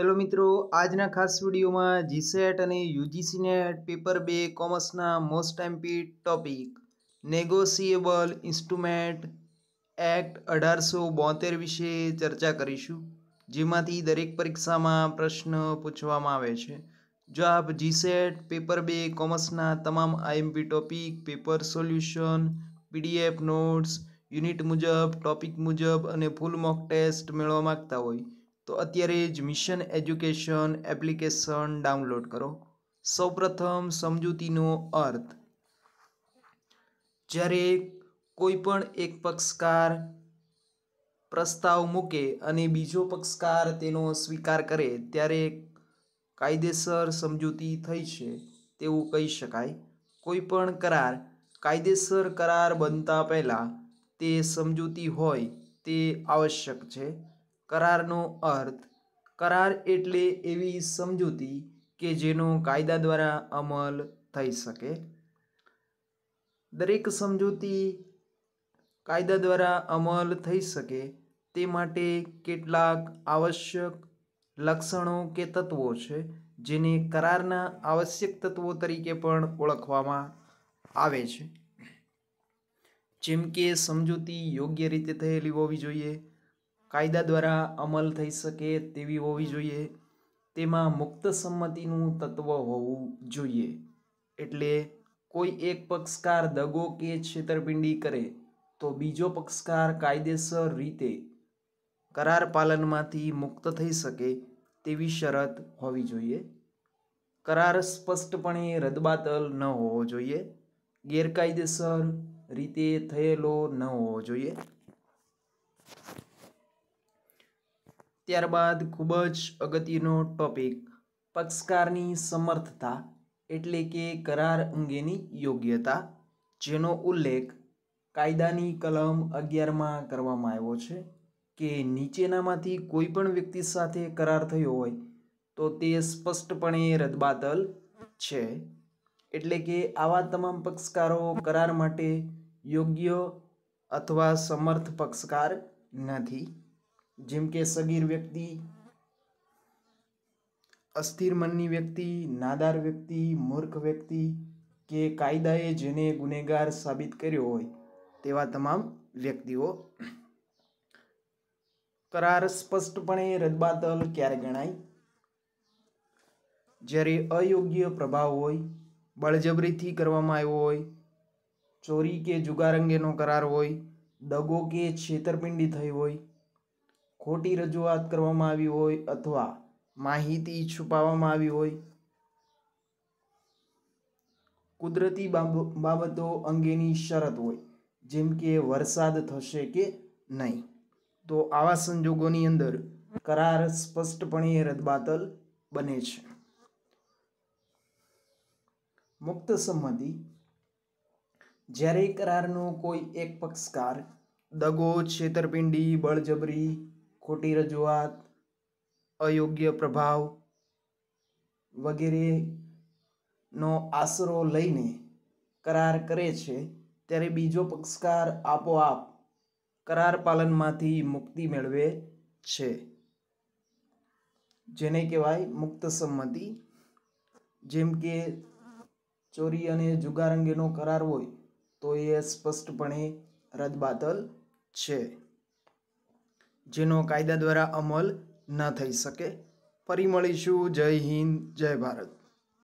hello મિત્રો આજના ખાસ વિડીયોમાં જીસેટ અને યુજીસી નેટ પેપર બે કોમર્સના most imp topic negotiable instrument act અઢારસો બોતેર વિશે ચર્ચા કરીશું જેમાંથી દરેક પરીક્ષામાં પ્રશ્ન પૂછવામાં આવે છે જો આપ જીસેટ પેપર બે કોમર્સના તમામ IMP topic paper solution PDF notes unit મુજબ ટોપિક મુજબ અને ફૂલ મોક ટેસ્ટ મેળવવા માગતા હોય તો અત્યારે જ મિશન એજ્યુકેશન એપ્લિકેશન ડાઉનલોડ કરો સૌપ્રથમ સમજૂતીનો અર્થ જ્યારે કોઈપણ એક પક્ષકાર પ્રસ્તાવ મૂકે અને બીજો પક્ષકાર તેનો સ્વીકાર કરે ત્યારે કાયદેસર સમજૂતી થઈ છે તેવું કહી શકાય કોઈપણ કરાર કાયદેસર કરાર બનતા પહેલાં તે સમજૂતી હોય તે આવશ્યક છે કરારનો અર્થ કરાર એટલે એવી સમજૂતી કે જેનો કાયદા દ્વારા અમલ થઈ શકે દરેક સમજૂતી કાયદા દ્વારા અમલ થઈ શકે તે માટે કેટલાક આવશ્યક લક્ષણો કે તત્વો છે જેને કરારના આવશ્યક તત્વો તરીકે પણ ઓળખવામાં આવે છે જેમ કે સમજૂતી યોગ્ય રીતે થયેલી હોવી જોઈએ કાયદા દ્વારા અમલ થઈ શકે તેવી હોવી જોઈએ તેમાં મુક્ત સંમતિનું તત્વ હોવું જોઈએ એટલે કોઈ એક પક્ષકાર દગો કે છેતરપિંડી કરે તો બીજો પક્ષકાર કાયદેસર રીતે કરાર પાલનમાંથી મુક્ત થઈ શકે તેવી શરત હોવી જોઈએ કરાર સ્પષ્ટપણે રદબાતલ ન હોવો જોઈએ ગેરકાયદેસર રીતે થયેલો ન હોવો જોઈએ ત્યારબાદ ખૂબ જ અગત્યનો ટોપિક પક્ષકારની સમર્થતા એટલે કે કરાર અંગેની યોગ્યતા જેનો ઉલ્લેખ કાયદાની કલમ અગિયારમાં કરવામાં આવ્યો છે કે નીચેનામાંથી કોઈ પણ વ્યક્તિ સાથે કરાર થયો હોય તો તે સ્પષ્ટપણે રદબાતલ છે એટલે કે આવા તમામ પક્ષકારો કરાર માટે યોગ્ય અથવા સમર્થ પક્ષકાર નથી જેમ કે સગીર વ્યક્તિ અસ્થિર મનની વ્યક્તિ નાદાર વ્યક્તિ મૂર્ખ વ્યક્તિ કે કાયદાએ જેને ગુનેગાર સાબિત કર્યો હોય તેવા તમામ વ્યક્તિઓ કરાર સ્પષ્ટપણે રદબાતલ ક્યારે ગણાય જ્યારે અયોગ્ય પ્રભાવ હોય બળજબરીથી કરવામાં આવ્યો હોય ચોરી કે જુગાર અંગેનો કરાર હોય દગો કે છેતરપિંડી થઈ હોય ખોટી રજૂઆત કરવામાં આવી હોય અથવા માહિતી છુપાવવામાં આવી હોય કુદરતી બાબતો અંગેની શરત હોય જેમ કે વરસાદ થશે કે નહીં તો આવા સંજોગોની અંદર કરાર સ્પષ્ટપણે રદબાતલ બને છે મુક્ત સંમતિ જ્યારે કરારનો કોઈ એક પક્ષકાર દગો છેતરપિંડી બળજબરી ખોટી રજૂઆત અયોગ્ય પ્રભાવ વગેરેનો આશરો લઈને કરાર કરે છે ત્યારે બીજો પક્ષકાર આપોઆપ કરાર પાલનમાંથી મુક્તિ મેળવે છે જેને કહેવાય મુક્ત સંમતિ જેમ કે ચોરી અને જુગાર અંગેનો કરાર હોય તો એ સ્પષ્ટપણે રદબાતલ છે જેનો કાયદા દ્વારા અમલ ન થઈ શકે ફરી મળીશું જય હિન્દ જય ભારત